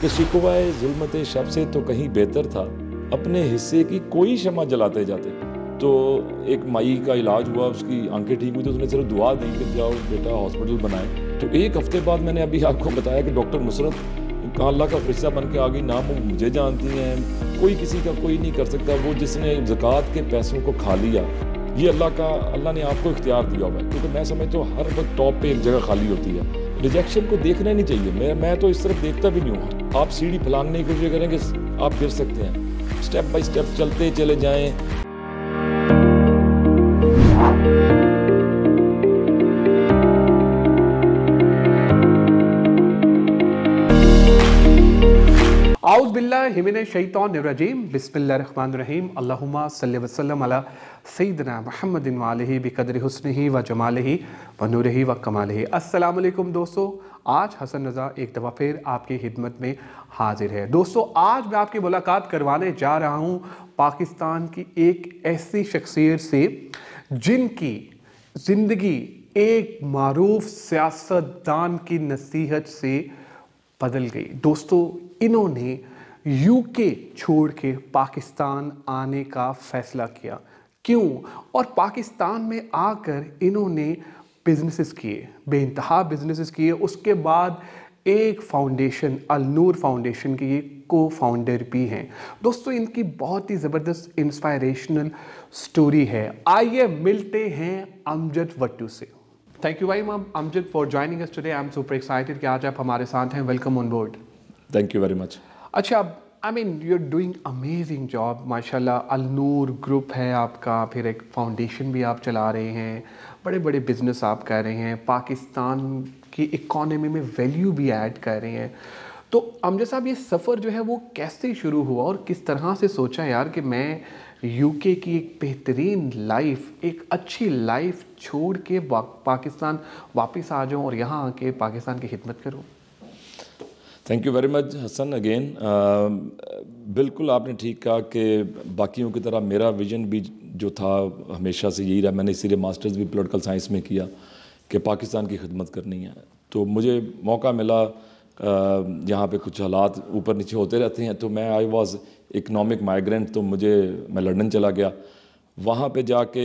कि शिकवाए जुल्मत शब से तो कहीं बेहतर था अपने हिस्से की कोई शमा जलाते जाते तो एक माई का इलाज हुआ उसकी आंखें ठीक हुई तो उसने सिर्फ दुआ दी कि जाओ बेटा हॉस्पिटल बनाए तो एक हफ्ते बाद मैंने अभी आपको बताया कि डॉक्टर कहाँ अल्लाह का फिस्सा बन के आ गई ना वो मुझे जानती हैं कोई किसी का कोई नहीं कर सकता वो जिसने जक़ात के पैसों को खा लिया ये अल्लाह का अल्लाह ने आपको इख्तियार दिया हुआ है क्योंकि मैं समझता हूँ हर वक्त टॉप पर एक जगह खाली होती है रिजेक्शन को देखना नहीं चाहिए मैं मैं तो इस तरफ देखता भी नहीं हूँ आप सीढ़ी फैलाने की कोशिश करें कि आप गिर सकते हैं स्टेप बाय स्टेप चलते चले जाएं हिमिन शैतरजीम बिसमीम वसलम अला सईदना महमदिन वालही बकदर हसन ही व जमाल ही व नूर ही व कमाल ही असलकुम दोस्तों आज हसन रज़ा एक दफ़ा फिर आपकी खिदमत में हाजिर है दोस्तों आज मैं आपकी मुलाकात करवाने जा रहा हूँ पाकिस्तान की एक ऐसी शख्सियत से जिनकी ज़िंदगी एक मरूफ सियासतदान की नसीहत से बदल गई दोस्तों इन्होंने यूके छोड़ के पाकिस्तान आने का फैसला किया क्यों और पाकिस्तान में आकर इन्होंने बिजनेसेस किए बेानतहा बिजनेसेस किए उसके बाद एक फाउंडेशन अलनूर फाउंडेशन के ये को फाउंडर भी हैं दोस्तों इनकी बहुत ही ज़बरदस्त इंस्पायरेशनल स्टोरी है आइए मिलते हैं अमजद वट्टू से थैंक यू भाई ma'am Amjad for joining us today I am super excited कि आज आप हमारे साथ हैं welcome on board thank you very much अच्छा I mean you are doing amazing job माशाल्लाह नूर ग्रुप है आपका फिर एक फाउंडेशन भी आप चला रहे हैं बड़े बड़े बिजनेस आप कर रहे हैं पाकिस्तान की इकॉनमी में वैल्यू भी ऐड कर रहे हैं तो अमजद साहब ये सफ़र जो है वो कैसे शुरू हुआ और किस तरह से सोचा यार कि मैं यूके की एक बेहतरीन लाइफ एक अच्छी लाइफ छोड़ के पाकिस्तान वापस आ जाऊँ और यहाँ आके पाकिस्तान की खिदमत करूँ thank you very much Hassan again बिल्कुल आपने ठीक कहा कि बाकियों की तरह मेरा विजन भी जो था हमेशा से यही रहा मैंने इसीलिए मास्टर्स भी पोलिटिकल साइंस में किया कि पाकिस्तान की खिदमत करनी है तो मुझे मौका मिला यहाँ पे कुछ हालात ऊपर नीचे होते रहते हैं तो मैं आई वॉज इकनॉमिक माइग्रेंट तो मुझे मैं लंदन चला गया वहाँ पे जाके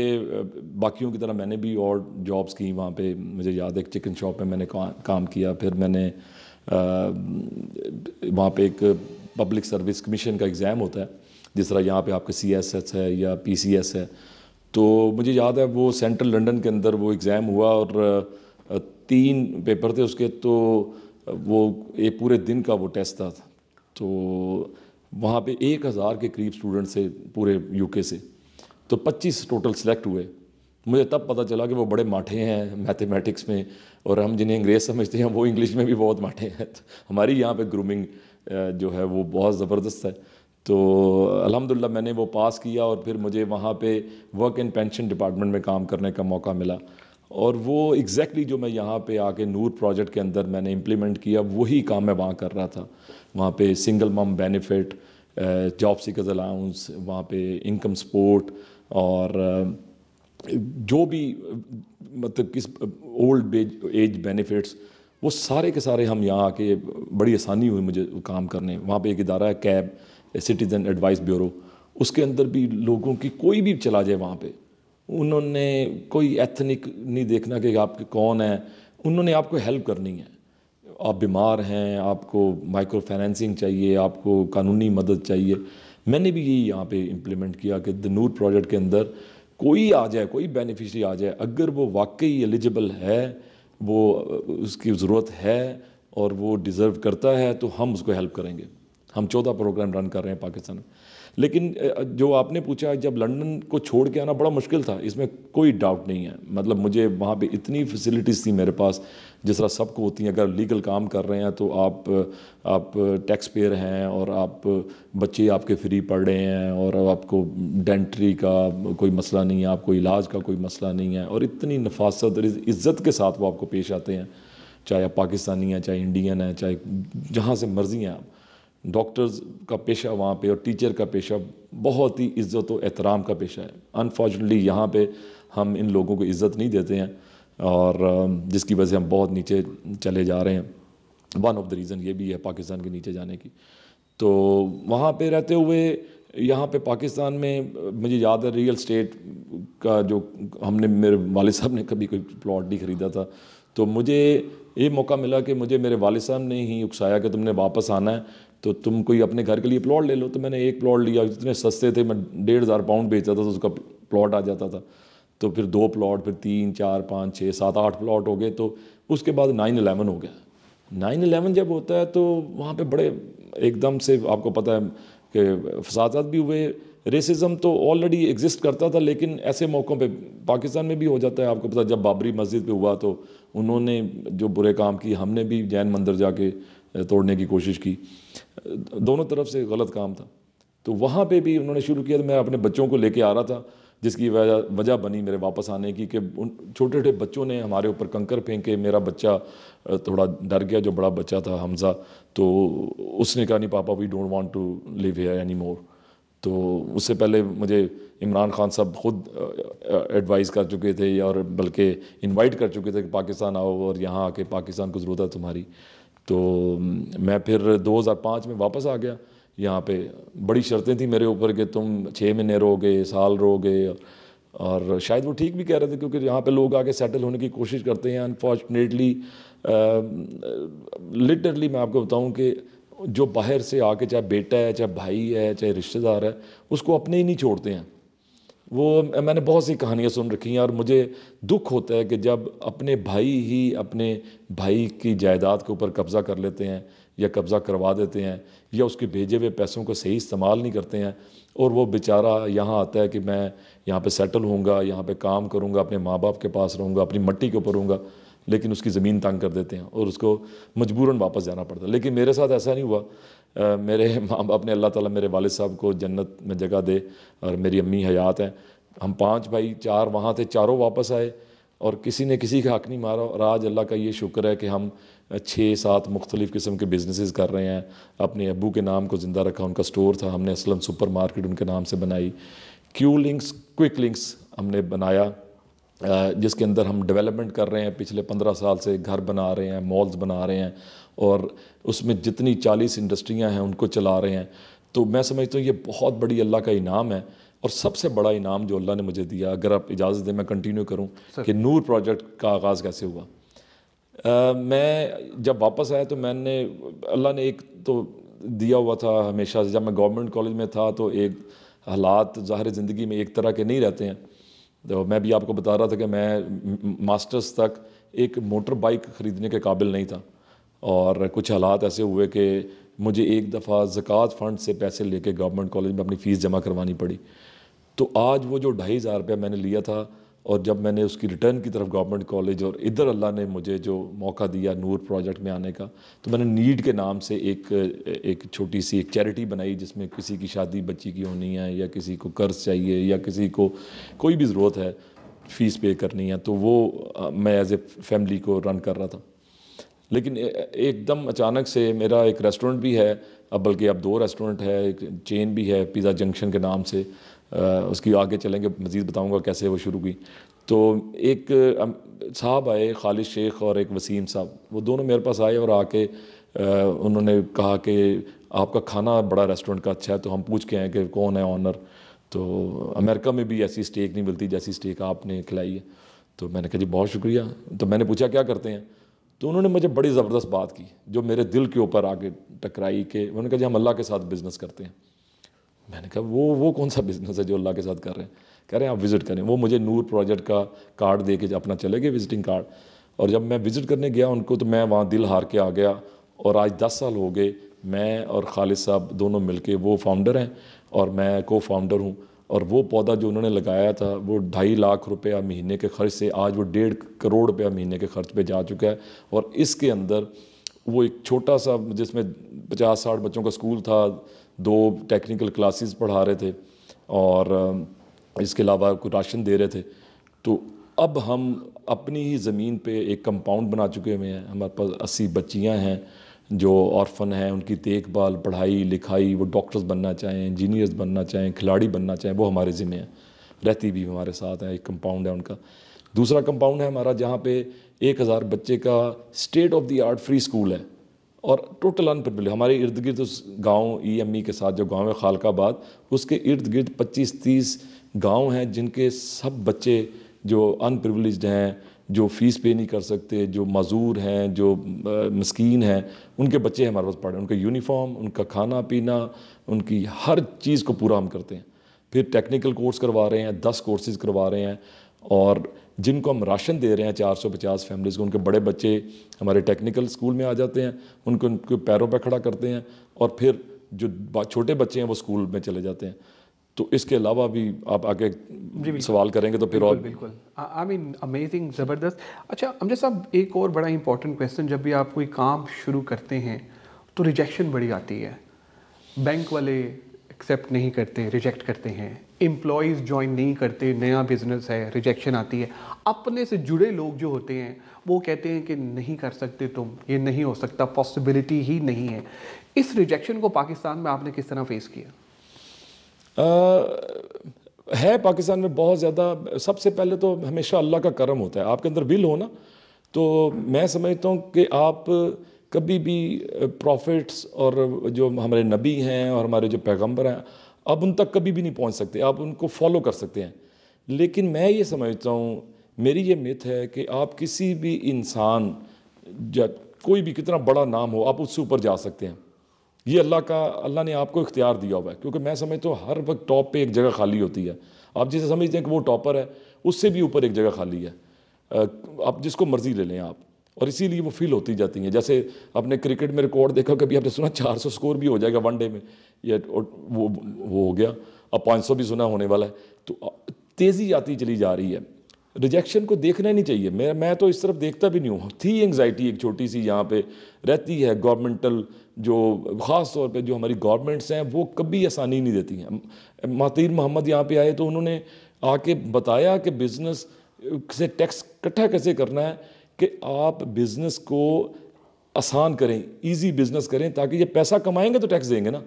बाकियों की तरह मैंने भी और जॉब्स की वहाँ पे मुझे याद है एक चिकन शॉप में मैंने काम किया फिर मैंने वहाँ पे एक पब्लिक सर्विस कमीशन का एग्ज़ाम होता है जिस तरह यहाँ पे आपके सी एस एस है या पी सी एस है तो मुझे याद है वो सेंट्रल लंदन के अंदर वो एग्ज़ाम हुआ और तीन पेपर थे उसके तो वो एक पूरे दिन का वो टेस्ट था तो वहाँ पे एक हज़ार के करीब स्टूडेंट्स थे पूरे यूके से तो 25 टोटल सेलेक्ट हुए मुझे तब पता चला कि वो बड़े माठे हैं मैथमेटिक्स में और हम जिन्हें अंग्रेज़ समझते हैं वो इंग्लिश में भी बहुत माठे हैं तो हमारी यहाँ पे ग्रूमिंग जो है वो बहुत ज़बरदस्त है तो अल्हम्दुलिल्लाह मैंने वो पास किया और फिर मुझे वहाँ पे वर्क एंड पेंशन डिपार्टमेंट में काम करने का मौका मिला और वो एग्जैक्टली exactly जो मैं यहाँ पे आके नूर प्रोजेक्ट के अंदर मैंने इम्प्लीमेंट किया वही काम मैं वहाँ कर रहा था वहाँ पे सिंगल मम बेनिफिट जॉब सीकर्स अलाउंस वहाँ पे इनकम सपोर्ट और जो भी मतलब किस ओल्ड एज बेनिफिट्स वो सारे के सारे हम यहाँ आके बड़ी आसानी हुई मुझे काम करने वहाँ पे एक इदारा है कैब सिटीज़न एडवाइस ब्यूरो उसके अंदर भी लोगों की कोई भी चला जाए वहाँ पे उन्होंने कोई एथनिक नहीं देखना कि आपके कौन है उन्होंने आपको हेल्प करनी है आप बीमार हैं आपको माइक्रो फाइनेंसिंग चाहिए आपको कानूनी मदद चाहिए मैंने भी यही यहाँ पे इम्प्लीमेंट किया कि द नूर प्रोजेक्ट के अंदर कोई आ जाए कोई बेनिफिशरी आ जाए अगर वो वाकई एलिजिबल है वो उसकी ज़रूरत है और वो डिज़र्व करता है तो हम उसको हेल्प करेंगे हम चौदह प्रोग्राम रन कर रहे हैं पाकिस्तान में लेकिन जो आपने पूछा जब लंदन को छोड़ के आना बड़ा मुश्किल था इसमें कोई डाउट नहीं है मतलब मुझे वहाँ पे इतनी फैसिलिटीज़ थी मेरे पास जिस तरह सबको होती हैं अगर लीगल काम कर रहे हैं तो आप आप टैक्स पेयर हैं और आप बच्चे आपके फ्री पढ़ रहे हैं और आपको डेंट्री का कोई मसला नहीं है आपको इलाज का कोई मसला नहीं है और इतनी नफासत और इज़्ज़त के साथ वो आपको पेश आते हैं चाहे आप पाकिस्तानी हैं चाहे इंडियन हैं चाहे जहाँ से मर्ज़ी हैं आप डॉक्टर्स का पेशा वहाँ पे और टीचर का पेशा बहुत ही इज़्ज़त व एहतराम का पेशा है अनफॉर्चुनेटली यहाँ पे हम इन लोगों को इज़्ज़त नहीं देते हैं और जिसकी वजह से हम बहुत नीचे चले जा रहे हैं वन ऑफ द रीज़न ये भी है पाकिस्तान के नीचे जाने की तो वहाँ पे रहते हुए यहाँ पे पाकिस्तान में मुझे याद है रियल स्टेट का जो हमने मेरे वाल साहब ने कभी कोई प्लॉट नहीं ख़रीदा था तो मुझे ये मौका मिला कि मुझे मेरे वाल साहब ने ही उकसाया कि तुमने वापस आना है तो तुम कोई अपने घर के लिए प्लॉट ले लो तो मैंने एक प्लॉट लिया जितने सस्ते थे मैं डेढ़ हज़ार पाउंड बेचता था तो उसका प्लॉट आ जाता था तो फिर दो प्लॉट फिर तीन चार पाँच छः सात आठ प्लॉट हो गए तो उसके बाद नाइन अलेवन हो गया नाइन अलेवन जब होता है तो वहाँ पर बड़े एकदम से आपको पता है कि फसादात भी हुए रेसिज्म तो ऑलरेडी एग्जिस्ट करता था लेकिन ऐसे मौक़ों पे पाकिस्तान में भी हो जाता है आपको पता जब बाबरी मस्जिद पे हुआ तो उन्होंने जो बुरे काम किए हमने भी जैन मंदिर जाके तोड़ने की कोशिश की दोनों तरफ से गलत काम था तो वहाँ पे भी उन्होंने शुरू किया तो मैं अपने बच्चों को लेके आ रहा था जिसकी वजह वजह बनी मेरे वापस आने की कि उन छोटे छोटे बच्चों ने हमारे ऊपर कंकर फेंके मेरा बच्चा थोड़ा डर गया जो बड़ा बच्चा था हमज़ा तो उसने कहा नहीं पापा we don't want to live here any more तो उससे पहले मुझे इमरान खान साहब खुद एडवाइस कर चुके थे और बल्कि इन्वाइट कर चुके थे कि पाकिस्तान आओ और यहाँ आके पाकिस्तान को ज़रूरत है तुम्हारी तो मैं फिर 2005 में वापस आ गया यहाँ पे बड़ी शर्तें थी मेरे ऊपर कि तुम छः महीने रहोगे साल रहोगे और शायद वो ठीक भी कह रहे थे क्योंकि यहाँ पे लोग आके सेटल होने की कोशिश करते हैं अनफॉर्चुनेटली लिटरली मैं आपको बताऊँ कि जो बाहर से आके चाहे बेटा है चाहे भाई है चाहे रिश्तेदार है उसको अपने ही नहीं छोड़ते हैं वो मैंने बहुत सी कहानियाँ सुन रखी हैं और मुझे दुख होता है कि जब अपने भाई ही अपने भाई की जायदाद के ऊपर कब्ज़ा कर लेते हैं या कब्ज़ा करवा देते हैं या उसके भेजे हुए पैसों को सही इस्तेमाल नहीं करते हैं और वो बेचारा यहाँ आता है कि मैं यहाँ पे सेटल होऊंगा यहाँ पे काम करूँगा अपने माँ बाप के पास रहूँगा अपनी मट्टी के ऊपर रहूँगा लेकिन उसकी ज़मीन तंग कर देते हैं और उसको मजबूरन वापस जाना पड़ता है लेकिन मेरे साथ ऐसा नहीं हुआ आ, मेरे माँ बाप ने अल्लाह ताला मेरे वालिद साहब को जन्नत में जगह दे और मेरी अम्मी हयात हैं हम पांच भाई चार वहाँ थे चारों वापस आए और किसी ने किसी का हक नहीं मारा और आज अल्लाह का ये शुक्र है कि हम छः सात मुख्तलिफ़ किस्म के बिजनेसेस कर रहे हैं अपने अबू के नाम को ज़िंदा रखा उनका स्टोर था हमने असलम सुपर मार्केट उनके नाम से बनाई क्यू लिंक्स क्विक लिंक्स हमने बनाया जिसके अंदर हम डेवलपमेंट कर रहे हैं पिछले पंद्रह साल से घर बना रहे हैं मॉल्स बना रहे हैं और उसमें जितनी चालीस इंडस्ट्रियाँ हैं उनको चला रहे हैं तो मैं समझता हूँ ये बहुत बड़ी अल्लाह का इनाम है और सबसे बड़ा इनाम जो अल्लाह ने मुझे दिया अगर आप इजाज़त दें मैं कंटिन्यू करूँ कि नूर प्रोजेक्ट का आगाज़ कैसे हुआ आ, मैं जब वापस आया तो मैंने अल्लाह ने एक तो दिया हुआ था हमेशा से जब मैं गवर्नमेंट कॉलेज में था तो एक हालात ज़ाहिर ज़िंदगी में एक तरह के नहीं रहते हैं तो मैं भी आपको बता रहा था कि मैं मास्टर्स तक एक मोटर बाइक ख़रीदने के काबिल नहीं था और कुछ हालात ऐसे हुए कि मुझे एक दफ़ा ज़क़़त फ़ंड से पैसे लेके गवर्नमेंट कॉलेज में अपनी फ़ीस जमा करवानी पड़ी तो आज वो जो ढाई हज़ार रुपया मैंने लिया था और जब मैंने उसकी रिटर्न की तरफ गवर्नमेंट कॉलेज और इधर अल्लाह ने मुझे जो मौका दिया नूर प्रोजेक्ट में आने का तो मैंने नीड के नाम से एक एक छोटी सी एक चैरिटी बनाई जिसमें किसी की शादी बच्ची की होनी है या किसी को कर्ज चाहिए या किसी को कोई भी ज़रूरत है फ़ीस पे करनी है तो वो मैं एज ए फैमिली को रन कर रहा था लेकिन एकदम अचानक से मेरा एक रेस्टोरेंट भी है अब बल्कि अब दो रेस्टोरेंट है एक चेन भी है पिज़्ज़ा जंक्शन के नाम से उसकी आगे चलेंगे मज़ीद बताऊँगा कैसे वो शुरू हुई तो एक साहब आए खालिद शेख और एक वसीम साहब वो दोनों मेरे पास आए और आके उन्होंने कहा कि आपका खाना बड़ा रेस्टोरेंट का अच्छा है तो हम पूछ के हैं कि कौन है ऑनर तो अमेरिका में भी ऐसी स्टेक नहीं मिलती जैसी स्टेक आपने खिलाई है तो मैंने कहा जी बहुत शुक्रिया तो मैंने पूछा क्या करते हैं तो उन्होंने मुझे बड़ी ज़बरदस्त बात की जो मेरे दिल के ऊपर आके टकराई के उन्होंने कहा जी हम अल्लाह के साथ बिज़नेस करते हैं मैंने कहा वो वो कौन सा बिज़नेस है जो अल्लाह के साथ कर रहे हैं कह रहे हैं आप विज़िट करें वो मुझे नूर प्रोजेक्ट का कार्ड दे के अपना चले गए विज़िटिंग कार्ड और जब मैं विज़िट करने गया उनको तो मैं वहाँ दिल हार के आ गया और आज दस साल हो गए मैं और खालिद साहब दोनों मिल के वो फाउंडर हैं और मैं को फाउंडर हूँ और वो पौधा जो उन्होंने लगाया था वो ढाई लाख रुपया महीने के खर्च से आज वो डेढ़ करोड़ रुपया महीने के खर्च पे जा चुका है और इसके अंदर वो एक छोटा सा जिसमें पचास साठ बच्चों का स्कूल था दो टेक्निकल क्लासेस पढ़ा रहे थे और इसके अलावा कुछ राशन दे रहे थे तो अब हम अपनी ही ज़मीन पे एक कंपाउंड बना चुके हुए हैं हमारे पास अस्सी बच्चियां हैं जो ऑर्फन हैं उनकी देखभाल पढ़ाई लिखाई वो डॉक्टर्स बनना चाहें इंजीनियर्स बनना चाहें खिलाड़ी बनना चाहें वो हमारे ज़िम्मे हैं रहती भी हमारे साथ हैं एक कंपाउंड है उनका दूसरा कंपाउंड है हमारा जहाँ पे एक हज़ार बच्चे का state of the art free school है और टोटल अनप्रबल हमारे इर्द गिर्द उस एम ई e e के साथ जो गाँव है खालकाबाद उसके इर्द गिर्द पच्चीस तीस गाँव हैं जिनके सब बच्चे जो अनप्रिवलिज हैं जो फीस पे नहीं कर सकते जो मज़ूर हैं जो मस्कीन हैं उनके बच्चे हमारे पास पढ़े उनका यूनिफॉर्म उनका खाना पीना उनकी हर चीज़ को पूरा हम करते हैं फिर टेक्निकल कोर्स करवा रहे हैं दस कोर्सेज़ करवा रहे हैं और जिनको हम राशन दे रहे हैं 450 फैमिलीज़ को उनके बड़े बच्चे हमारे टेक्निकल स्कूल में आ जाते हैं उनको उनके पैरों पर खड़ा करते हैं और फिर जो छोटे बच्चे हैं वो स्कूल में चले जाते हैं तो इसके अलावा भी आप आगे सवाल करेंगे तो फिर बिल्कुल, और बिल्कुल आई मीन अमेजिंग ज़बरदस्त अच्छा अमजद साहब एक और बड़ा इंपॉर्टेंट क्वेश्चन जब भी आप कोई काम शुरू करते हैं तो रिजेक्शन बड़ी आती है बैंक वाले एक्सेप्ट नहीं करते रिजेक्ट करते हैं एम्प्लॉयज़ ज्वाइन नहीं करते नया बिजनेस है रिजेक्शन आती है अपने से जुड़े लोग जो होते हैं वो कहते हैं कि नहीं कर सकते तुम ये नहीं हो सकता पॉसिबिलिटी ही नहीं है इस रिजेक्शन को पाकिस्तान में आपने किस तरह फेस किया आ, है पाकिस्तान में बहुत ज़्यादा सबसे पहले तो हमेशा अल्लाह का करम होता है आपके अंदर बिल हो ना तो मैं समझता हूँ कि आप कभी भी प्रॉफिट्स और जो हमारे नबी हैं और हमारे जो पैगंबर हैं आप उन तक कभी भी नहीं पहुंच सकते आप उनको फॉलो कर सकते हैं लेकिन मैं ये समझता हूँ मेरी ये मिथ है कि आप किसी भी इंसान या कोई भी कितना बड़ा नाम हो आप उससे ऊपर जा सकते हैं ये अल्लाह का अल्लाह ने आपको इख्तियार दिया हुआ है क्योंकि मैं समझता हूँ हर वक्त टॉप पे एक जगह खाली होती है आप जिसे समझते हैं कि वो टॉपर है उससे भी ऊपर एक जगह खाली है आप जिसको मर्ज़ी ले लें आप और इसीलिए वो फील होती जाती हैं जैसे आपने क्रिकेट में रिकॉर्ड देखा कभी आपने सुना 400 स्कोर भी हो जाएगा वनडे में या वो वो हो गया अब 500 भी सुना होने वाला है तो तेज़ी आती चली जा रही है रिजेक्शन को देखना नहीं चाहिए मैं मैं तो इस तरफ देखता भी नहीं हूँ थी एंगजाइटी एक छोटी सी यहाँ पे रहती है गवर्नमेंटल जो ख़ास तौर पे जो हमारी गवर्नमेंट्स हैं वो कभी आसानी नहीं देती हैं मातिर मोहम्मद यहाँ पे आए तो उन्होंने आके बताया कि बिज़नेस से टैक्स इकट्ठा कैसे करना है कि आप बिज़नेस को आसान करें इजी बिज़नेस करें ताकि ये पैसा कमाएंगे तो टैक्स देंगे ना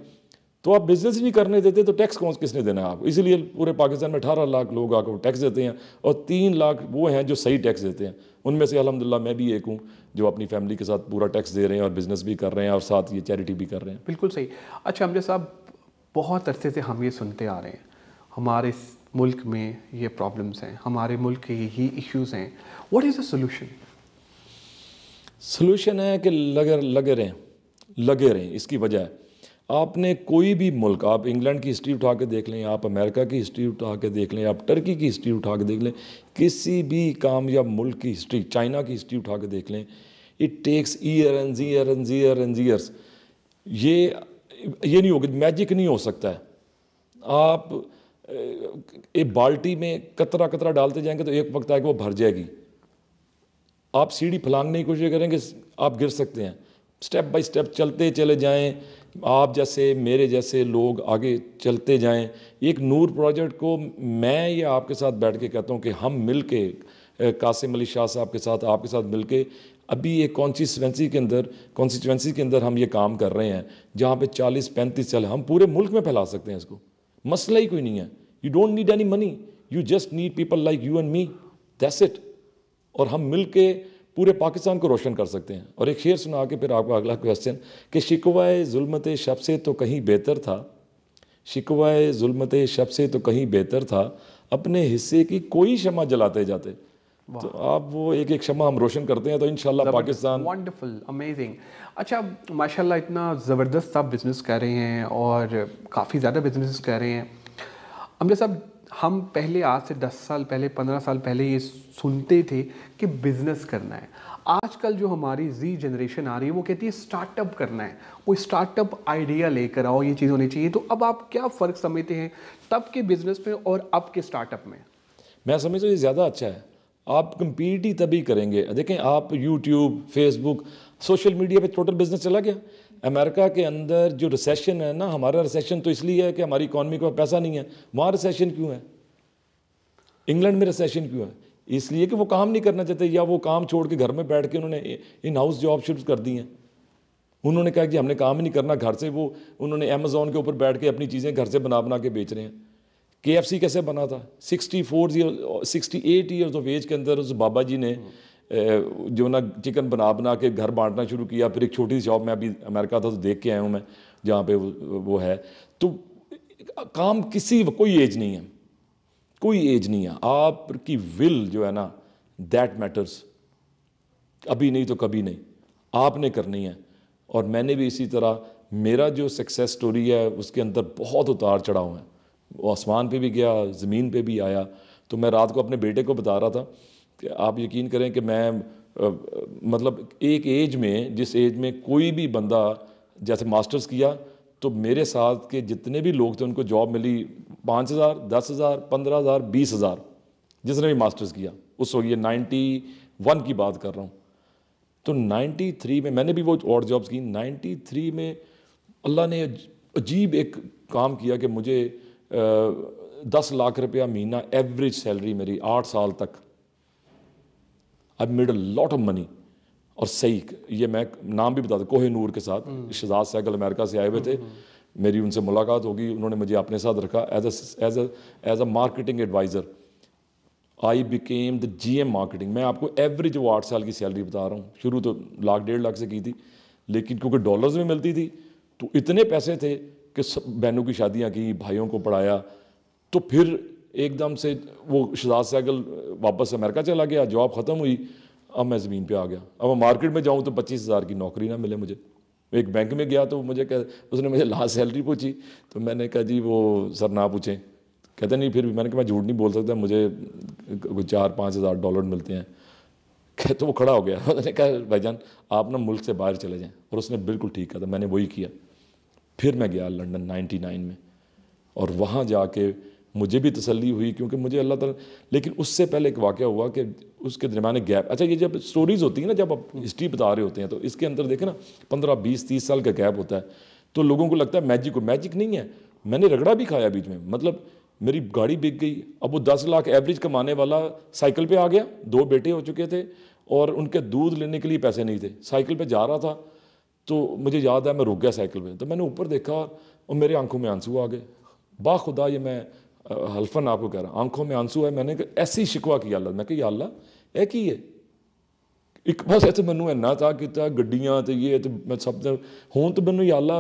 तो आप बिज़नेस ही नहीं करने देते तो टैक्स कौन किसने देना है आपको इसीलिए पूरे पाकिस्तान में अठारह लाख लोग आकर टैक्स देते हैं और तीन लाख वो हैं जो सही टैक्स देते हैं उनमें से अलहमदिल्ला मैं भी एक हूँ जो अपनी फैमिली के साथ पूरा टैक्स दे रहे हैं और बिज़नेस भी कर रहे हैं और साथ ये चैरिटी भी कर रहे हैं बिल्कुल सही अच्छा हमजे साहब बहुत अरसे से हम ये सुनते आ रहे हैं हमारे मुल्क में ये प्रॉब्लम्स हैं हमारे मुल्क के यही इश्यूज़ हैं what is the solution solution है कि लगे लगे रहें लगे रहें इसकी वजह है आपने कोई भी मुल्क आप इंग्लैंड की हिस्ट्री उठा के देख लें आप अमेरिका की हिस्ट्री उठा के देख लें आप टर्की की हिस्ट्री उठा के देख लें किसी भी कामयाब मुल्क की हिस्ट्री चाइना की हिस्ट्री उठा के देख लें it takes year and year and year and years ये ये नहीं होगी मैजिक नहीं हो सकता है आप एक बाल्टी में कतरा कतरा डालते जाएंगे तो एक वक्त आएगा वो भर जाएगी आप सीढ़ी फलांगने की कोशिश करेंगे आप गिर सकते हैं स्टेप बाय स्टेप चलते चले जाएं आप जैसे मेरे जैसे लोग आगे चलते जाएं एक नूर प्रोजेक्ट को मैं ये आपके साथ बैठ के कहता हूँ कि हम मिल के कासिम अली शाह साहब के साथ आपके साथ मिल के अभी एक कॉन्स्टिटेंसी के अंदर कॉन्स्टिटेंसी के अंदर हम ये काम कर रहे हैं जहाँ पे 40 पैंतीस साल हम पूरे मुल्क में फैला सकते हैं इसको मसला ही कोई नहीं है you don't need any money you just need people like you and me that's it और हम मिल के पूरे पाकिस्तान को रोशन कर सकते हैं और एक शेर सुना के फिर आपका अगला क्वेश्चन कि शिकवाए जुलमत शब से तो कहीं बेहतर था शिकवाए जुलमत शब से तो कहीं बेहतर था अपने हिस्से की कोई शमा जलाते जाते तो आप वो एक एक शमा हम रोशन करते हैं तो इन पाकिस्तान वंडरफुल अमेजिंग अच्छा माशाल्लाह इतना ज़बरदस्त आप बिज़नेस कर रहे हैं और काफ़ी ज़्यादा बिज़नेस कर रहे हैं हमने सब हम पहले आज से 10 साल पहले 15 साल पहले ये सुनते थे कि बिज़नेस करना है आजकल जो हमारी जी जनरेशन आ रही है वो कहती है स्टार्टअप करना है वो स्टार्टअप आइडिया लेकर आओ ये चीज़ होनी चाहिए तो अब आप क्या फ़र्क समझते हैं तब के बिज़नेस में और अब के स्टार्टअप में मैं समझता हूँ ये ज़्यादा अच्छा है आप कंपीट ही तभी करेंगे देखें आप यूट्यूब फेसबुक सोशल मीडिया पे टोटल बिजनेस चला गया अमेरिका के अंदर जो रिसेशन है ना हमारा रिसेशन तो इसलिए है कि हमारी इकॉनमी को पैसा नहीं है वहाँ रिसेशन क्यों है इंग्लैंड में रिसेशन क्यों है इसलिए कि वो काम नहीं करना चाहते या वो काम छोड़ के घर में बैठ के उन्होंने इन हाउस जॉब शिफ्ट कर दी हैं उन्होंने कहा कि हमने काम ही नहीं करना घर से वो उन्होंने अमेज़ोन के ऊपर बैठ के अपनी चीज़ें घर से बना बना के बेच रहे हैं के एफ सी कैसे बना था sixty four sixty eight years of age के अंदर उस बाबा जी ने जो ना चिकन बना बना के घर बांटना शुरू किया फिर एक छोटी सी शॉप में अभी अमेरिका था तो देख के आया हूँ मैं जहाँ पे वो है तो काम किसी कोई एज नहीं है कोई एज नहीं है आपकी विल जो है ना दैट मैटर्स अभी नहीं तो कभी नहीं आपने करनी है और मैंने भी इसी तरह मेरा जो सक्सेस स्टोरी है उसके अंदर बहुत उतार चढ़ाव है वो आसमान पे भी गया ज़मीन पे भी आया तो मैं रात को अपने बेटे को बता रहा था कि आप यकीन करें कि मैं आ, मतलब एक एज में जिस एज में कोई भी बंदा जैसे मास्टर्स किया तो मेरे साथ के जितने भी लोग थे उनको जॉब मिली पाँच हज़ार दस हज़ार पंद्रह हज़ार बीस हज़ार जिसने भी मास्टर्स किया उस वक्त ये नाइन्टी वन की बात कर रहा हूँ तो नाइन्टी थ्री में मैंने भी वो और जॉब्स की नाइन्टी थ्री में अल्लाह ने अजीब एक काम किया कि मुझे दस लाख रुपया महीना एवरेज सैलरी मेरी आठ साल तक I made a lot of money और सही ये मैं नाम भी बता दू कोहे नूर के साथ हम्म। शहजाद सैगल अमेरिका से आए हुए थे हम्म, हम्म। मेरी उनसे मुलाकात होगी उन्होंने मुझे अपने साथ रखा as as as a marketing adviser I became the G M marketing मैं आपको एवरेज वो आठ साल की सैलरी बता रहा हूँ शुरू तो लाख डेढ़ लाख से की थी लेकिन क्योंकि डॉलर्स में मिलती थी तो इतने पैसे थे कि बहनों की शादियाँ की भाइयों को पढ़ाया तो फिर एकदम से वो शहजाद सैगल वापस अमेरिका चला गया जॉब ख़त्म हुई अब मैं ज़मीन पे आ गया अब मैं मार्केट में जाऊँ तो पच्चीस हज़ार की नौकरी ना मिले मुझे एक बैंक में गया तो मुझे कह उसने मुझे लास्ट सैलरी पूछी तो मैंने कहा जी वो सर ना पूछें कहते नहीं फिर भी मैंने कहा मैं झूठ नहीं बोल सकता मुझे कुछ चार पाँच हज़ार डॉलर मिलते हैं कहते तो वो खड़ा हो गया उसने कहा भाईजान आप ना मुल्क से बाहर चले जाएँ और उसने बिल्कुल ठीक कहा था मैंने वही किया फिर मैं गया लंदन 99 में और वहाँ जाके मुझे भी तसल्ली हुई क्योंकि मुझे अल्लाह ताला लेकिन उससे पहले एक वाक्य हुआ कि उसके दरमियान गैप अच्छा ये जब स्टोरीज़ होती है ना जब आप हिस्ट्री बता रहे होते हैं तो इसके अंदर देखें ना पंद्रह बीस तीस साल का गैप होता है तो लोगों को लगता है मैजिक को मैजिक नहीं है मैंने रगड़ा भी खाया बीच में मतलब मेरी गाड़ी बिक गई अब वो दस लाख एवरेज कमाने वाला साइकिल पे आ गया दो बेटे हो चुके थे और उनके दूध लेने के लिए पैसे नहीं थे साइकिल पे जा रहा था तो मुझे याद है मैं रुक गया साइकिल में तो मैंने ऊपर देखा और मेरे आंखों में आंसू आ गए खुदा ये मैं हल्फन आपको कह रहा आंखों में आंसू है मैंने ऐसी शिकवा किया अल्लाह मैं क्या अल्लाह यह की है ਇੱਕ ਬਸ ਇੱਥੇ ਮੈਨੂੰ ਇੰਨਾ ਚਾਹ ਕੀਤਾ ਗੱਡੀਆਂ ਤੇ ਇਹ ਤੇ ਮੈਂ तो मैं ਹੁਣ ਤਾਂ ਮੈਨੂੰ ਯਾ ਅੱਲਾ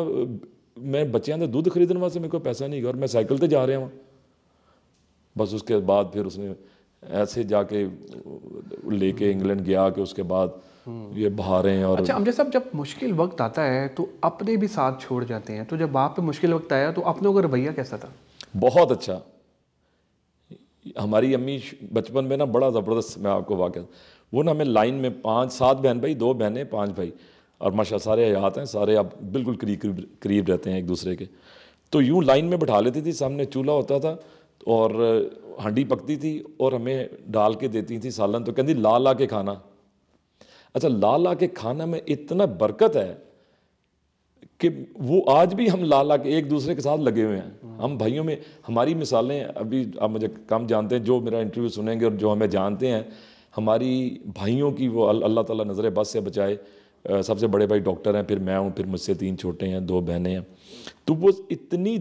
ਮੈਂ ਬੱਚਿਆਂ ਦਾ ਦੁੱਧ ਖਰੀਦਣ ਵਾਸਤੇ ਮੇਰੇ ਕੋਲ ਪੈਸਾ ਨਹੀਂ ਹੈਗਾ ਔਰ ਮੈਂ ਸਾਈਕਲ ਤੇ ਜਾ ਰਿਹਾ ਹਾਂ बस उसके बाद फिर उसने ऐसे जाके लेके इंग्लैंड गया कि उसके बाद ये हैं और अच्छा अमजद साहब जब मुश्किल वक्त आता है तो अपने भी साथ छोड़ जाते हैं तो जब आप पे मुश्किल वक्त आया तो अपनों का रवैया कैसा था बहुत अच्छा हमारी अम्मी बचपन में ना बड़ा ज़बरदस्त मैं आपको वाक़ वो ना हमें लाइन में पाँच सात बहन भाई दो बहनें पाँच भाई और माशा सारे हयात हैं सारे आप बिल्कुल करीब करीब रहते हैं एक दूसरे के तो यूँ लाइन में बैठा लेती थी सामने चूल्हा होता था और हंडी पकती थी और हमें डाल के देती थी सालन तो कहती ला ला के खाना अच्छा लाला के खाना में इतना बरकत है कि वो आज भी हम लाला के एक दूसरे के साथ लगे हुए हैं हम भाइयों में हमारी मिसालें अभी आप मुझे कम जानते हैं जो मेरा इंटरव्यू सुनेंगे और जो हमें जानते हैं हमारी भाइयों की वो अल्लाह ताला नज़र बस से बचाए सबसे बड़े भाई डॉक्टर हैं फिर मैं हूँ फिर मुझसे तीन छोटे हैं दो बहनें हैं तो वो इतनी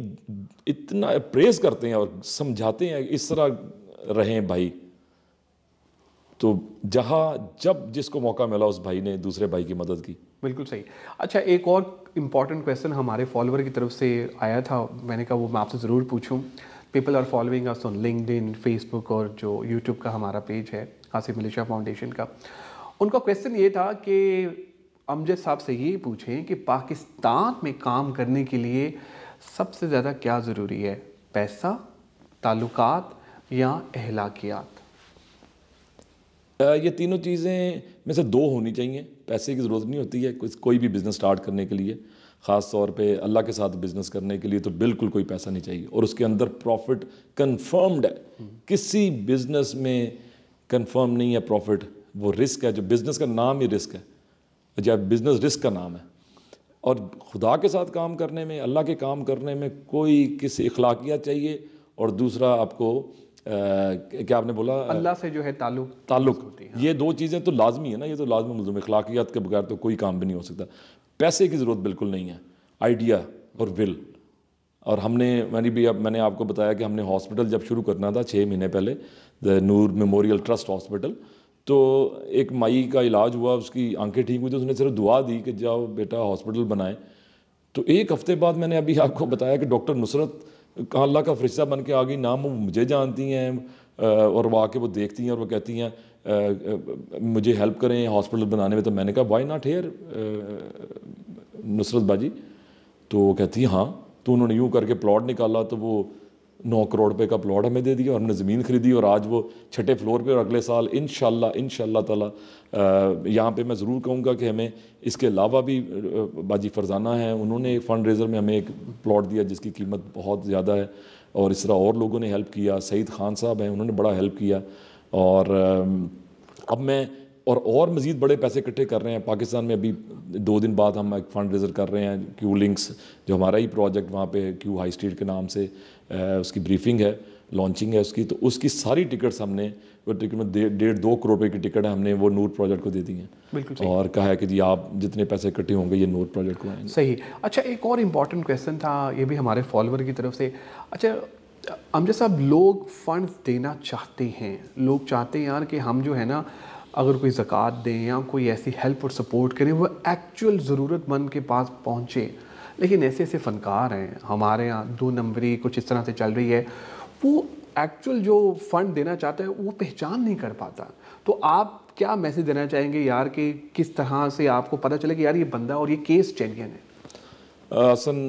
इतना प्रेस करते हैं और समझाते हैं इस तरह रहें भाई तो जहाँ जब जिसको मौका मिला उस भाई ने दूसरे भाई की मदद की बिल्कुल सही अच्छा एक और इम्पॉर्टेंट क्वेश्चन हमारे फॉलोअर की तरफ से आया था मैंने कहा वो मैं आपसे ज़रूर पूछूँ people are following us on LinkedIn Facebook और जो यूट्यूब का हमारा पेज है आसिफ मिलिशा फाउंडेशन का उनका क्वेश्चन ये था कि अमजद साहब से ये पूछें कि पाकिस्तान में काम करने के लिए सबसे ज़्यादा क्या ज़रूरी है पैसा ताल्लुकात या अहलाकियात ये तीनों चीज़ें में से दो होनी चाहिए पैसे की ज़रूरत नहीं होती है कुछ कोई भी बिज़नेस स्टार्ट करने के लिए ख़ास तौर पे अल्लाह के साथ बिज़नेस करने के लिए तो बिल्कुल कोई पैसा नहीं चाहिए और उसके अंदर प्रॉफिट कन्फर्म्ड है किसी बिज़नेस में कन्फर्म नहीं है प्रॉफिट वो रिस्क है जो बिज़नेस का नाम ही रिस्क है जब बिज़नेस रिस्क का नाम है और खुदा के साथ काम करने में अल्लाह के काम करने में कोई किसी अखलाकियात चाहिए और दूसरा आपको क्या आपने बोला अल्लाह से जो है ताल्लुक ताल्लुक होती है ये दो चीज़ें तो लाजमी है ना ये तो लाजमी मुलम अखलाकियात के बगैर तो कोई काम भी नहीं हो सकता पैसे की ज़रूरत बिल्कुल नहीं है आइडिया और विल और हमने मैंने भी अब मैंने आपको बताया कि हमने हॉस्पिटल जब शुरू करना था छः महीने पहले नूर मेमोरियल ट्रस्ट हॉस्पिटल तो एक माई का इलाज हुआ उसकी आंखें ठीक हुई तो उसने सिर्फ दुआ दी कि जाओ बेटा हॉस्पिटल बनाए तो एक हफ़्ते बाद मैंने अभी आपको बताया कि डॉक्टर नुसरत अल्लाह का फरिश्ता बन के आ गई ना वो मुझे जानती हैं और वो आके वो देखती हैं और वो कहती हैं मुझे हेल्प करें हॉस्पिटल बनाने में तो मैंने कहा वाई नॉट हेयर नुसरत बाजी तो वो कहती हैं हाँ तो उन्होंने यूँ करके प्लॉट निकाला तो वो नौ करोड़ रुपये का प्लॉट हमें दे दिया और हमने ज़मीन खरीदी और आज वो छठे फ्लोर पे और अगले साल इन शाला इन शाला तला यहाँ पर मैं ज़रूर कहूँगा कि हमें इसके अलावा भी बाजी फरजाना है उन्होंने एक फ़ंड रेज़र में हमें एक प्लॉट दिया जिसकी कीमत बहुत ज़्यादा है और इस तरह और लोगों ने हेल्प किया सईद खान साहब हैं उन्होंने बड़ा हेल्प किया और अब मैं और और मज़ीद बड़े पैसे इकट्ठे कर रहे हैं पाकिस्तान में अभी दो दिन बाद हम एक फंड रेजर कर रहे हैं क्यू लिंक्स जो हमारा ही प्रोजेक्ट वहाँ पे क्यू हाई स्ट्रीट के नाम से उसकी ब्रीफिंग है लॉन्चिंग है उसकी तो उसकी सारी टिकट्स हमने वो टिकट में डेढ़ दो करोड़ रुपए की टिकट है हमने वो नूर प्रोजेक्ट को दे दी है और कहा है कि जी आप जितने पैसे इकट्ठे होंगे ये नूर प्रोजेक्ट को आएंगे सही अच्छा एक और इम्पॉर्टेंट क्वेश्चन था ये भी हमारे फॉलोअर की तरफ से अच्छा हम साहब लोग फंड देना चाहते हैं लोग चाहते हैं यार कि हम जो है ना अगर कोई ज़क़़त दें या कोई ऐसी हेल्प और सपोर्ट करें वो एक्चुअल ज़रूरतमंद के पास पहुँचे लेकिन ऐसे ऐसे फ़नकार हैं हमारे यहाँ दो नंबरी कुछ इस तरह से चल रही है वो एक्चुअल जो फ़ंड देना चाहता है वो पहचान नहीं कर पाता तो आप क्या मैसेज देना चाहेंगे यार कि किस तरह से आपको पता चले कि यार ये बंदा और ये केस चैनियन है असन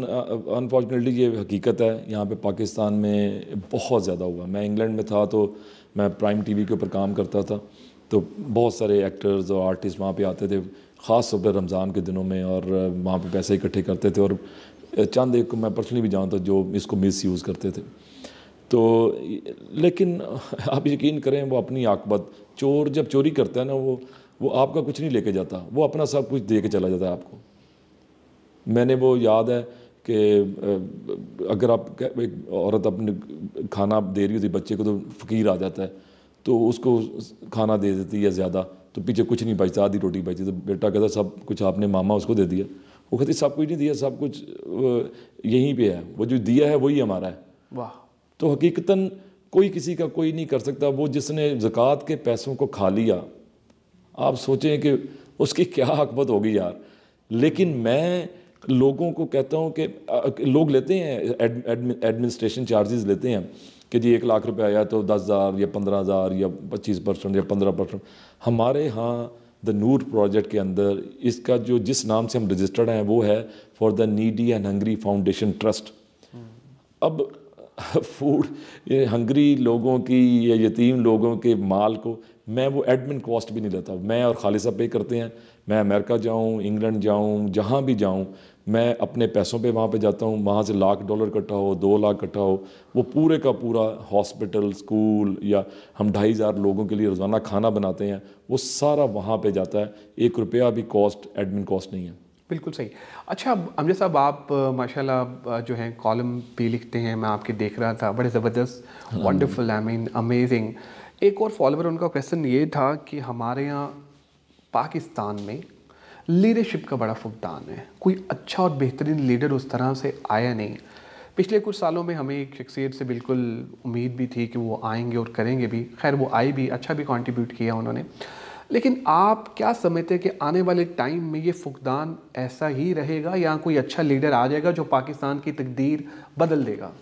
अनफॉर्चुनेटली ये हकीकत है यहाँ पे पाकिस्तान में बहुत ज़्यादा हुआ मैं इंग्लैंड में था तो मैं प्राइम टीवी के ऊपर काम करता था तो बहुत सारे एक्टर्स और आर्टिस्ट वहाँ पे आते थे ख़ास तौर पर रमज़ान के दिनों में और वहाँ पे पैसे इकट्ठे करते थे और चंद एक को मैं पर्सनली भी जानता जो इसको मिस यूज़ करते थे तो लेकिन आप यकीन करें वो अपनी आकबत चोर जब चोरी करता है ना वो वो आपका कुछ नहीं लेके जाता वो अपना सब कुछ दे के चला जाता है आपको मैंने वो याद है कि अगर आप एक औरत अपने खाना दे रही होती बच्चे को तो फ़कीर आ जाता है तो उसको खाना दे देती है ज़्यादा तो पीछे कुछ नहीं बचता आधी रोटी बचती तो बेटा कहता सब कुछ आपने मामा उसको दे दिया वो कहते सब कुछ नहीं दिया सब कुछ यहीं पे है वो जो दिया है वही हमारा है वाह तो हकीकतन कोई किसी का कोई नहीं कर सकता वो जिसने ज़क़़त के पैसों को खा लिया आप सोचें कि उसकी क्या हकबत होगी यार लेकिन मैं लोगों को कहता हूँ कि लोग लेते हैं एडमिनिस्ट्रेशन चार्जेस लेते हैं कि जी एक लाख रुपये आया तो दस हज़ार या पंद्रह हज़ार या पच्चीस परसेंट या पंद्रह परसेंट हमारे यहाँ द नूर प्रोजेक्ट के अंदर इसका जो जिस नाम से हम रजिस्टर्ड हैं वो है for the needy and hungry foundation trust अब फूड हंगरी लोगों की या यतीम लोगों के माल को मैं वो एडमिन कॉस्ट भी नहीं लेता मैं और खालिसा पे करते हैं मैं अमेरिका जाऊँ इंग्लैंड जाऊँ जहाँ भी जाऊँ मैं अपने पैसों पे वहाँ पे जाता हूँ वहाँ से लाख डॉलर इकट्ठा हो दो लाख इकट्ठा हो वो पूरे का पूरा हॉस्पिटल स्कूल या हम ढाई हज़ार लोगों के लिए रोज़ाना खाना बनाते हैं वो सारा वहाँ पे जाता है एक रुपया भी कॉस्ट एडमिन कॉस्ट नहीं है बिल्कुल सही अच्छा अमजद साहब आप माशाल्लाह जो हैं कॉलम भी लिखते हैं मैं आपके देख रहा था बड़े ज़बरदस्त वंडरफुल आई मीन अमेजिंग एक और फॉलोवर उनका क्वेश्चन ये था कि हमारे यहाँ पाकिस्तान में लीडरशिप का बड़ा फुकदान है कोई अच्छा और बेहतरीन लीडर उस तरह से आया नहीं पिछले कुछ सालों में हमें एक शख्सियत से बिल्कुल उम्मीद भी थी कि वो आएंगे और करेंगे भी खैर वो आए भी अच्छा भी कंट्रीब्यूट किया उन्होंने लेकिन आप क्या समझते हैं कि आने वाले टाइम में ये फुकदान ऐसा ही रहेगा या कोई अच्छा लीडर आ जाएगा जो पाकिस्तान की तकदीर बदल देगा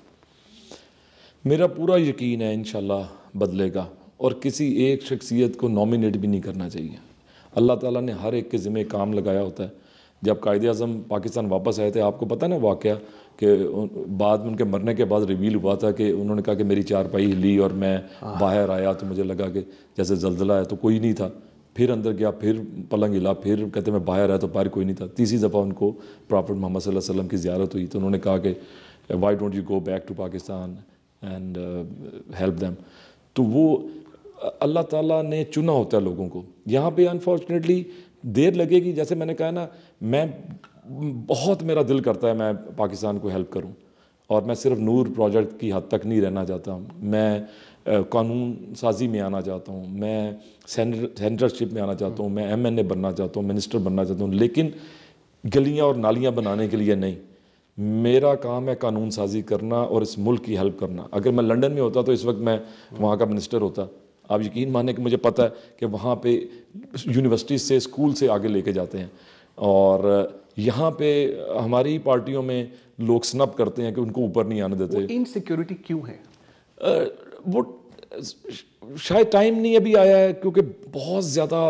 मेरा पूरा यकीन है इन बदलेगा और किसी एक शख्सियत को नॉमिनेट भी नहीं करना चाहिए अल्लाह ताला ने हर एक के ज़िम्मे काम लगाया होता है जब कायद अजम पाकिस्तान वापस आए थे आपको पता ना वाक़ कि बाद में उनके मरने के बाद रिवील हुआ था कि उन्होंने कहा कि मेरी चारपाई हिली और मैं हाँ। बाहर आया तो मुझे लगा कि जैसे जल्जला है तो कोई नहीं था फिर अंदर गया फिर पलंग हिला फिर कहते मैं बाहर आया तो बाहर कोई नहीं था तीसरी दफ़ा उनको प्रॉफिट मोहम्मद वसल्लम की ज्यारत हुई तो उन्होंने कहा कि why don't you go back to Pakistan and help them तो वो अल्लाह ताला ने चुना होता है लोगों को यहाँ पे अनफॉर्चुनेटली देर लगेगी जैसे मैंने कहा ना मैं बहुत मेरा दिल करता है मैं पाकिस्तान को हेल्प करूँ और मैं सिर्फ नूर प्रोजेक्ट की हद तक नहीं रहना चाहता मैं कानून साजी में आना चाहता हूँ मैं सेंटरशिप में आना चाहता हूँ मैं ए बनना चाहता हूँ मिनिस्टर बनना चाहता हूँ लेकिन गलियाँ और नालियाँ बनाने के लिए नहीं मेरा काम है कानून साजी करना और इस मुल्क की हेल्प करना अगर मैं लंदन में होता तो इस वक्त मैं वहाँ का मिनिस्टर होता आप यकीन माने कि मुझे पता है कि वहाँ पे यूनिवर्सिटी से स्कूल से आगे लेके जाते हैं और यहाँ पे हमारी पार्टियों में लोग स्नप करते हैं कि उनको ऊपर नहीं आने देते इन सिक्योरिटी क्यों है आ, वो शायद टाइम नहीं अभी आया है क्योंकि बहुत ज़्यादा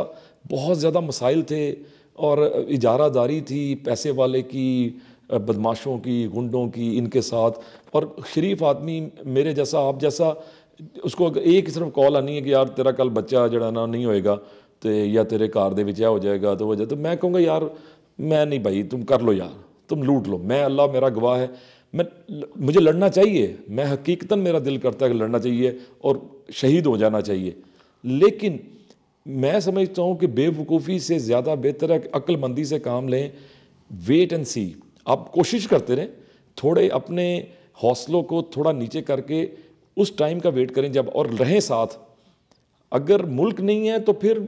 बहुत ज़्यादा मसाइल थे और इजारादारी थी पैसे वाले की बदमाशों की गुंडों की इनके साथ और शरीफ आदमी मेरे जैसा आप जैसा उसको एक सिर्फ कॉल आनी है कि यार तेरा कल बच्चा जरा ना नहीं होएगा तो या तेरे कार दे ਵਿੱਚ ਹੋ ਜਾਏਗਾ तो वजह तो मैं कहूँगा यार मैं नहीं भाई तुम कर लो यार तुम लूट लो मैं अल्लाह मेरा गवाह है मैं मुझे लड़ना चाहिए मैं हकीकतन मेरा दिल करता है कि लड़ना चाहिए और शहीद हो जाना चाहिए लेकिन मैं समझता हूँ कि बेवकूफ़ी से ज़्यादा बेहतर है कि अक्लमंदी से काम लें वेट एंड सी आप कोशिश करते रहें थोड़े अपने हौसलों को थोड़ा नीचे करके उस टाइम का वेट करें जब और रहें साथ अगर मुल्क नहीं है तो फिर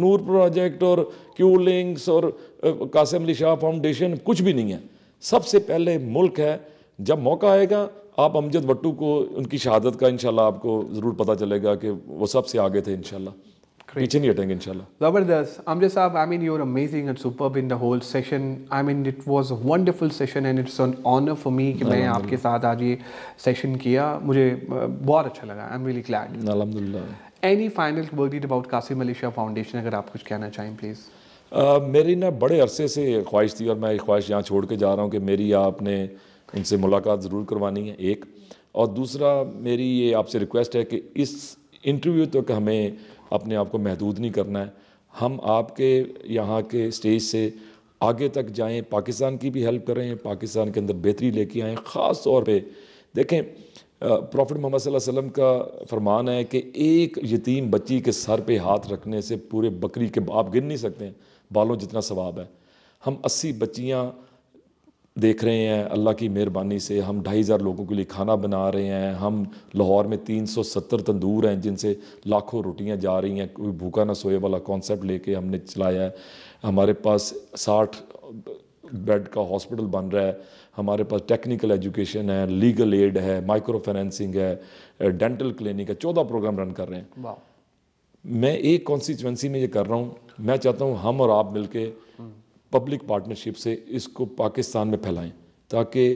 नूर प्रोजेक्ट और क्यू लिंक्स और कासिम अली शाह फाउंडेशन कुछ भी नहीं है सबसे पहले मुल्क है जब मौका आएगा आप अमजद भट्टू को उनकी शहादत का इनशाला आपको ज़रूर पता चलेगा कि वो सबसे आगे थे इनशाला Continue doing, inshallah. Zabardas. Amjad Saab, I mean, you're amazing and superb in the whole session. I mean, it was a wonderful session and it's an honor for me कि मैं आपके साथ आज ये session किया मुझे बहुत अच्छा लगा I'm really glad. Alhamdulillah. Any final word about Qasim Ali Shah Foundation अगर आप कुछ कहना चाहें please. Uh, मेरी ना बड़े अरसे से ख्वाहिश थी और मैं ख्वाहिश यहाँ छोड़ के जा रहा हूँ कि मेरी आपने इनसे मुलाकात ज़रूर करवानी है एक और दूसरा मेरी ये आपसे रिक्वेस्ट है कि इस इंटरव्यू तक तो हमें अपने आप को महदूद नहीं करना है हम आपके यहाँ के स्टेज से आगे तक जाएं पाकिस्तान की भी हेल्प करें पाकिस्तान के अंदर बेहतरी लेके आएँ ख़ास तौर पर देखें प्रॉफिट मोहम्मद वसलम का फरमान है कि एक यतीम बच्ची के सर पे हाथ रखने से पूरे बकरी के आप गिन नहीं सकते हैं बालों जितना सवाब है हम अस्सी बच्चियाँ देख रहे हैं अल्लाह की मेहरबानी से हम ढाई हज़ार लोगों के लिए खाना बना रहे हैं हम लाहौर में तीन सौ सत्तर तंदूर हैं जिनसे लाखों रोटियां जा रही हैं कोई भूखा ना सोए वाला कॉन्सेप्ट लेके हमने चलाया है हमारे पास साठ बेड का हॉस्पिटल बन रहा है हमारे पास टेक्निकल एजुकेशन है लीगल एड है माइक्रो फाइनेंसिंग है डेंटल क्लिनिक है चौदह प्रोग्राम रन कर रहे हैं मैं एक कॉन्स्टिचुएंसी में ये कर रहा हूँ मैं चाहता हूँ हम और आप मिलके पब्लिक पार्टनरशिप से इसको पाकिस्तान में फैलाएं ताकि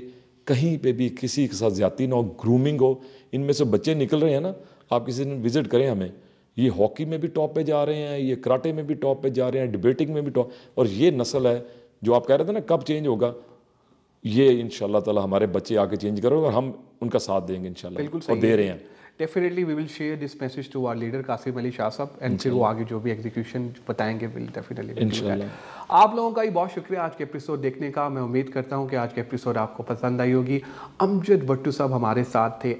कहीं पे भी किसी के साथ ज्यादा ना हो ग्रूमिंग हो इनमें से बच्चे निकल रहे हैं ना आप किसी दिन विज़िट करें हमें ये हॉकी में भी टॉप पे जा रहे हैं ये कराटे में भी टॉप पे जा रहे हैं डिबेटिंग में भी टॉप और ये नस्ल है जो आप कह रहे थे ना कब चेंज होगा ये इन ताला हमारे बच्चे आके चेंज करोगे और हम उनका साथ देंगे इन बिल्कुल और दे रहे हैं definitely we will share this message to our leader Qasim Ali Shah साहब एंड फिर वो आगे जो भी एग्जीक्यूशन बताएंगे विल डेफिनेटली आप लोगों का ही बहुत शुक्रिया आज के एपिसोड देखने का मैं उम्मीद करता हूँ कि आज के एपिसोड आपको पसंद आई होगी अमजद भट्टू साहब हमारे साथ थे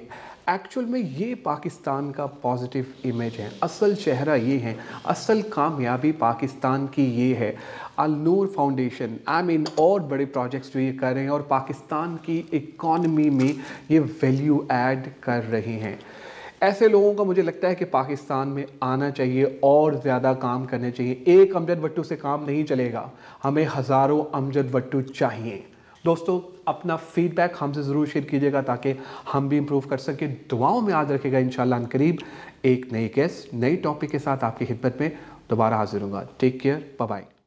एक्चुअल में ये पाकिस्तान का पॉजिटिव इमेज है असल चेहरा ये है असल कामयाबी पाकिस्तान की ये है अनूर फाउंडेशन आई मीन और बड़े प्रोजेक्ट्स जो ये कर रहे हैं और पाकिस्तान की इकॉनमी में ये वैल्यू ऐड कर रहे हैं ऐसे लोगों का मुझे लगता है कि पाकिस्तान में आना चाहिए और ज़्यादा काम करने चाहिए एक अमजद वट्टू से काम नहीं चलेगा हमें हज़ारों अमजद वट्टू चाहिए दोस्तों अपना फीडबैक हमसे ज़रूर शेयर कीजिएगा ताकि हम भी इम्प्रूव कर सकें दुआओं में याद रखेगा इन करीब एक नई गेस्ट नई टॉपिक के साथ आपकी हिम्मत में दोबारा हाजिर होंगे टेक केयर बाय